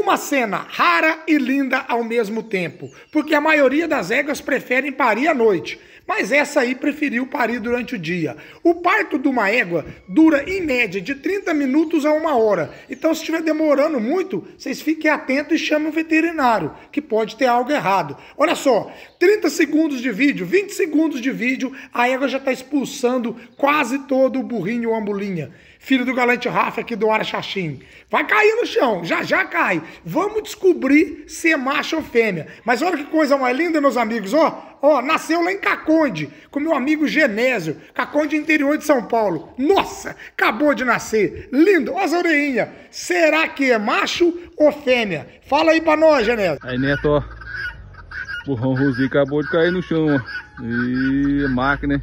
Uma cena rara e linda ao mesmo tempo, porque a maioria das éguas preferem parir à noite, mas essa aí preferiu parir durante o dia. O parto de uma égua dura em média de 30 minutos a uma hora, então se estiver demorando muito, vocês fiquem atentos e chamem o veterinário, que pode ter algo errado. Olha só, 30 segundos de vídeo, 20 segundos de vídeo, a égua já está expulsando quase todo o burrinho ou ambulinha. Filho do galante Rafa aqui do Araxaxim. Vai cair no chão, já já cai. Vamos descobrir se é macho ou fêmea. Mas olha que coisa mais linda, meus amigos. Ó, ó, nasceu lá em Caconde, com meu amigo Genésio. Caconde, interior de São Paulo. Nossa, acabou de nascer. Lindo. Ó as orelhinhas. Será que é macho ou fêmea? Fala aí pra nós, Genésio. Aí, Neto, ó. o Rosi acabou de cair no chão, ó. E máquina,